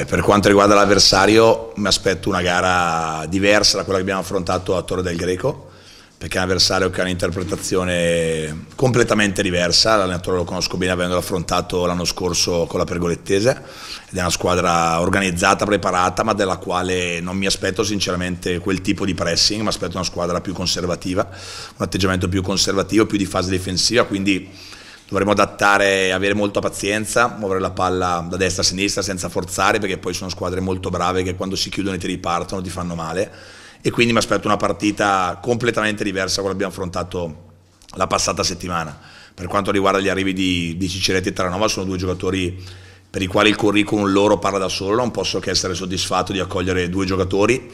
Eh, per quanto riguarda l'avversario, mi aspetto una gara diversa da quella che abbiamo affrontato a Torre del Greco, perché è un avversario che ha un'interpretazione completamente diversa. L'allenatore lo conosco bene avendolo affrontato l'anno scorso con la Pergolettese, ed è una squadra organizzata, preparata, ma della quale non mi aspetto sinceramente quel tipo di pressing, mi aspetto una squadra più conservativa, un atteggiamento più conservativo, più di fase difensiva. Quindi dovremo adattare, avere molta pazienza, muovere la palla da destra a sinistra senza forzare perché poi sono squadre molto brave che quando si chiudono e ti ripartono ti fanno male e quindi mi aspetto una partita completamente diversa da quella che abbiamo affrontato la passata settimana. Per quanto riguarda gli arrivi di, di Cicciretti e Taranova sono due giocatori per i quali il curriculum loro parla da solo, non posso che essere soddisfatto di accogliere due giocatori,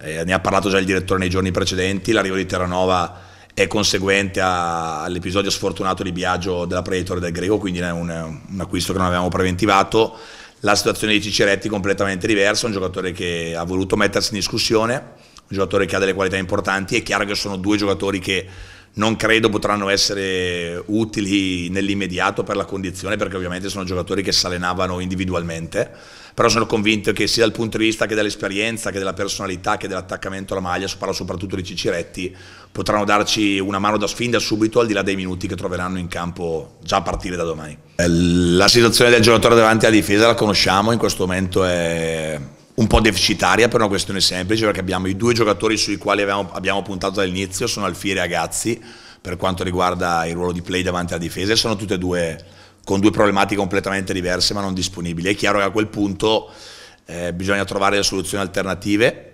eh, ne ha parlato già il direttore nei giorni precedenti, l'arrivo di Terranova è conseguente a, all'episodio sfortunato di viaggio della Predator del Greco, quindi è un, un acquisto che non avevamo preventivato. La situazione di Ciceretti è completamente diversa, un giocatore che ha voluto mettersi in discussione, un giocatore che ha delle qualità importanti, è chiaro che sono due giocatori che non credo potranno essere utili nell'immediato per la condizione, perché ovviamente sono giocatori che salenavano individualmente, però sono convinto che sia dal punto di vista che dell'esperienza, che della personalità, che dell'attaccamento alla maglia, parlo soprattutto di Ciciretti, potranno darci una mano da sfida subito al di là dei minuti che troveranno in campo già a partire da domani. Eh, la situazione del giocatore davanti alla difesa la conosciamo, in questo momento è un po' deficitaria per una questione semplice, perché abbiamo i due giocatori sui quali abbiamo, abbiamo puntato dall'inizio, sono Alfieri e Agazzi, per quanto riguarda il ruolo di play davanti alla difesa, e sono tutte e due con due problematiche completamente diverse ma non disponibili. È chiaro che a quel punto eh, bisogna trovare le soluzioni alternative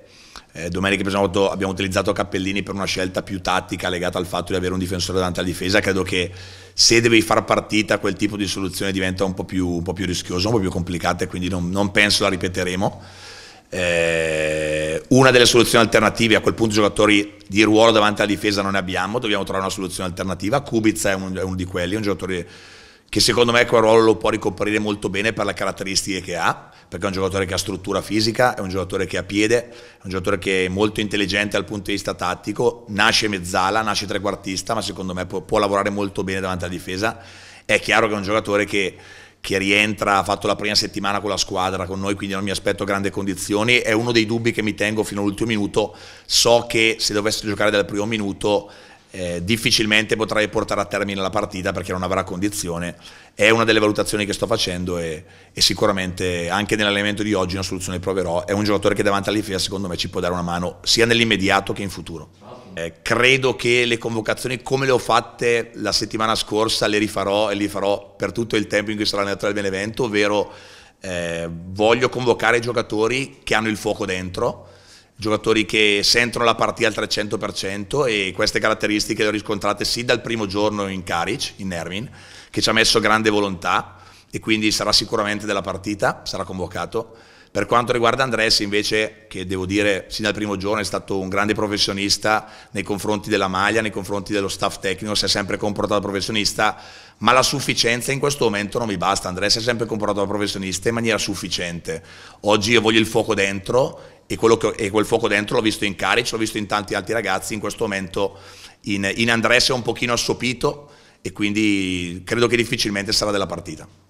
eh, domenica Pesanotto abbiamo utilizzato Cappellini per una scelta più tattica legata al fatto di avere un difensore davanti alla difesa. Credo che se devi far partita quel tipo di soluzione diventa un po' più, un po più rischiosa, un po' più complicata e quindi non, non penso la ripeteremo. Eh, una delle soluzioni alternative, a quel punto giocatori di ruolo davanti alla difesa non ne abbiamo, dobbiamo trovare una soluzione alternativa. Kubica è, un, è uno di quelli, è un giocatore che secondo me quel ruolo lo può ricoprire molto bene per le caratteristiche che ha, perché è un giocatore che ha struttura fisica, è un giocatore che ha piede, è un giocatore che è molto intelligente dal punto di vista tattico, nasce mezzala, nasce trequartista, ma secondo me può, può lavorare molto bene davanti alla difesa. È chiaro che è un giocatore che che rientra, ha fatto la prima settimana con la squadra, con noi, quindi non mi aspetto grandi condizioni. È uno dei dubbi che mi tengo fino all'ultimo minuto. So che se dovesse giocare dal primo minuto eh, difficilmente potrai portare a termine la partita perché non avrà condizione. È una delle valutazioni che sto facendo e, e sicuramente anche nell'allenamento di oggi una soluzione proverò. È un giocatore che davanti alla all'IFEA secondo me ci può dare una mano sia nell'immediato che in futuro. Eh, credo che le convocazioni come le ho fatte la settimana scorsa le rifarò e le farò per tutto il tempo in cui sarà allenatore del Benevento, ovvero eh, voglio convocare giocatori che hanno il fuoco dentro giocatori che sentono la partita al 300% e queste caratteristiche le ho riscontrate sì dal primo giorno in Caric, in Ermin, che ci ha messo grande volontà e quindi sarà sicuramente della partita, sarà convocato. Per quanto riguarda Andres invece, che devo dire sin dal primo giorno è stato un grande professionista nei confronti della maglia, nei confronti dello staff tecnico, si è sempre comportato da professionista, ma la sufficienza in questo momento non mi basta, Andres si è sempre comportato da professionista in maniera sufficiente. Oggi io voglio il fuoco dentro e, che, e, quel fuoco dentro l'ho visto in Caric, l'ho visto in tanti altri ragazzi, in questo momento in, in Andres è un pochino assopito e quindi credo che difficilmente sarà della partita.